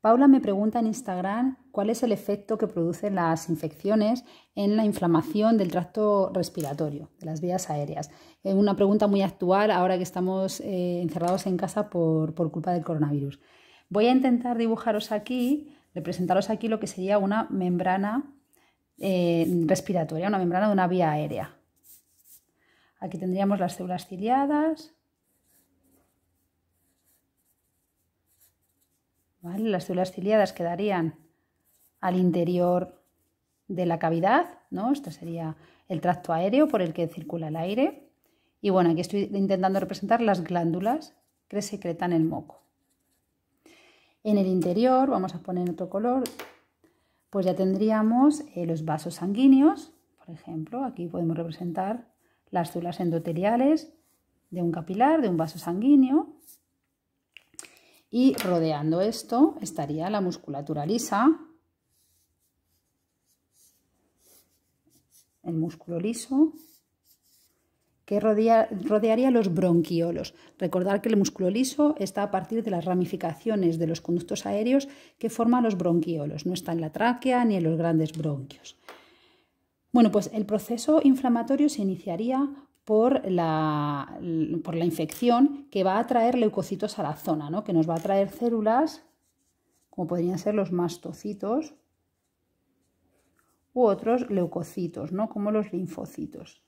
Paula me pregunta en Instagram cuál es el efecto que producen las infecciones en la inflamación del tracto respiratorio, de las vías aéreas. Es una pregunta muy actual ahora que estamos eh, encerrados en casa por, culpa del coronavirus. Voy a intentar dibujaros aquí, representaros aquí lo que sería una membrana eh, respiratoria, una membrana de una vía aérea. Aquí tendríamos las células ciliadas, Las células ciliadas quedarían al interior de la cavidad, ¿no? Este sería el tracto aéreo por el que circula el aire. Y bueno, aquí estoy intentando representar las glándulas que secretan el moco. En el interior, vamos a poner otro color, pues ya tendríamos eh, los vasos sanguíneos, por ejemplo, aquí podemos representar las células endoteliales de un capilar, de un vaso sanguíneo, y rodeando esto estaría la musculatura lisa, el músculo liso que rodearía los bronquiolos. Recordar que el músculo liso está a partir de las ramificaciones de los conductos aéreos que forman los bronquiolos, no está en la tráquea ni en los grandes bronquios. Bueno, pues el proceso inflamatorio se iniciaría por la, infección que va a traer leucocitos a la zona, que nos va a traer células como podrían ser los mastocitos u otros leucocitos, como los linfocitos.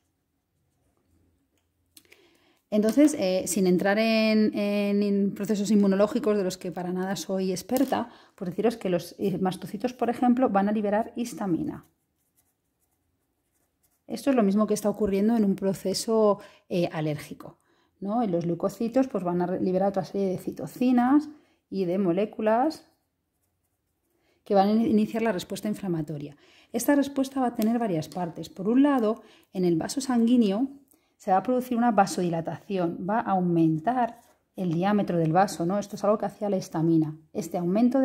Entonces, eh, sin entrar en, procesos inmunológicos de los que para nada soy experta, por deciros que los mastocitos, por ejemplo, van a liberar histamina, esto es lo mismo que está ocurriendo en un proceso eh, alérgico. ¿no? los leucocitos pues, van a liberar otra serie de citocinas y de moléculas que van a iniciar la respuesta inflamatoria. Esta respuesta va a tener varias partes. Por un lado, en el vaso sanguíneo se va a producir una vasodilatación, va a aumentar el diámetro del vaso, ¿no? Esto es algo que hacía la estamina. Este aumento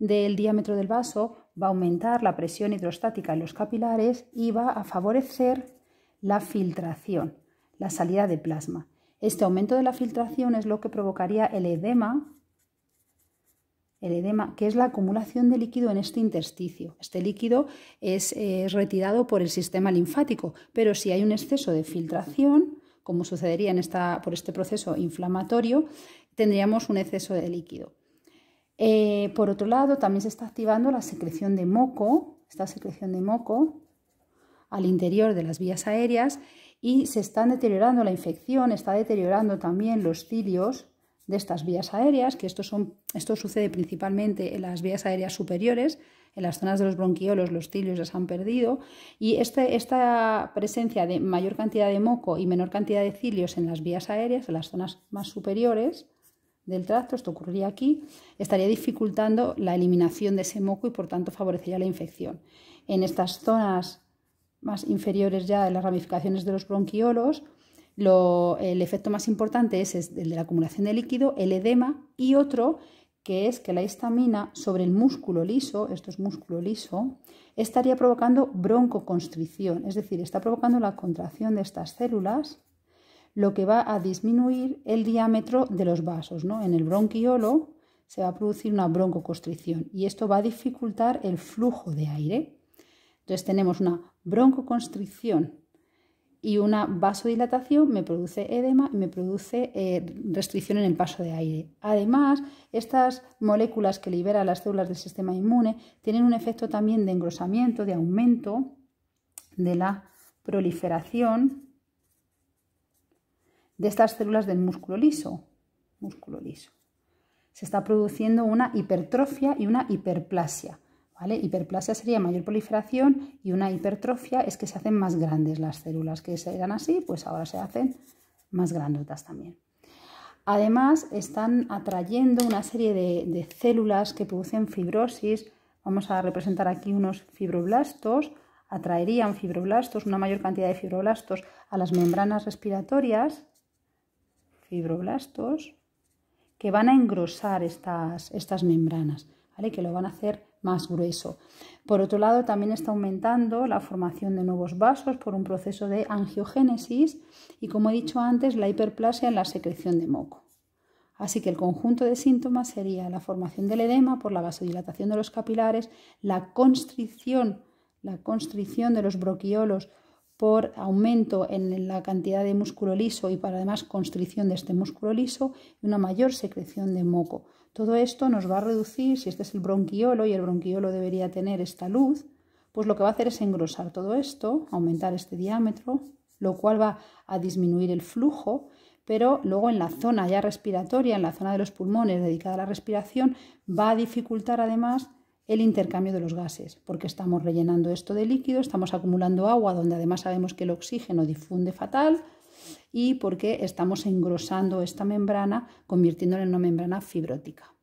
del diámetro del vaso va a aumentar la presión hidrostática en los capilares y va a favorecer la filtración, la salida de plasma. Este aumento de la filtración es lo que provocaría el edema, el edema, que es la acumulación de líquido en este intersticio. Este líquido es, eh, retirado por el sistema linfático, pero si hay un exceso de filtración, como sucedería en esta, por este proceso inflamatorio, tendríamos un exceso de líquido. Eh, por otro lado, también se está activando la secreción de moco, esta secreción de moco al interior de las vías aéreas y se están deteriorando la infección, está deteriorando también los cilios de estas vías aéreas, que son, esto sucede principalmente en las vías aéreas superiores, en las zonas de los bronquiolos los cilios ya se han perdido y este, esta presencia de mayor cantidad de moco y menor cantidad de cilios en las vías aéreas, en las zonas más superiores, del tracto, esto ocurriría aquí, estaría dificultando la eliminación de ese moco y por tanto favorecería la infección. En estas zonas más inferiores ya de las ramificaciones de los bronquiolos, el efecto más importante es, es el de la acumulación de líquido, el edema y otro que es que la histamina sobre el músculo liso, esto es músculo liso, estaría provocando broncoconstricción, es decir, está provocando la contracción de estas células lo que va a disminuir el diámetro de los vasos. ¿no? En el bronquiolo se va a producir una broncoconstricción y esto va a dificultar el flujo de aire. Entonces tenemos una broncoconstricción y una vasodilatación me produce edema y me produce eh, restricción en el paso de aire. Además, estas moléculas que liberan las células del sistema inmune tienen un efecto también de engrosamiento, de aumento de la proliferación de estas células del músculo liso. Músculo liso. Se está produciendo una hipertrofia y una hiperplasia. ¿Vale? Hiperplasia sería mayor proliferación y una hipertrofia es que se hacen más grandes las células que se eran así, pues ahora se hacen más grandotas también. Además, están atrayendo una serie de células que producen fibrosis. Vamos a representar aquí unos fibroblastos. Atraerían fibroblastos, una mayor cantidad de fibroblastos a las membranas respiratorias fibroblastos que van a engrosar estas, estas membranas, ¿vale? que lo van a hacer más grueso. Por otro lado, también está aumentando la formación de nuevos vasos por un proceso de angiogénesis y, como he dicho antes, la hiperplasia en la secreción de moco. Así que el conjunto de síntomas sería la formación del edema por la vasodilatación de los capilares, la constricción, la constricción de los broquiolos por aumento en la cantidad de músculo liso y para además constricción de este músculo liso y una mayor secreción de moco. Todo esto nos va a reducir, si este es el bronquiolo y el bronquiolo debería tener esta luz, pues lo que va a hacer es engrosar todo esto, aumentar este diámetro, lo cual va a disminuir el flujo, pero luego en la zona ya respiratoria, en la zona de los pulmones dedicada a la respiración, va a dificultar además el intercambio de los gases, porque estamos rellenando esto de líquido, estamos acumulando agua donde además sabemos que el oxígeno difunde fatal y porque estamos engrosando esta membrana convirtiéndola en una membrana fibrótica.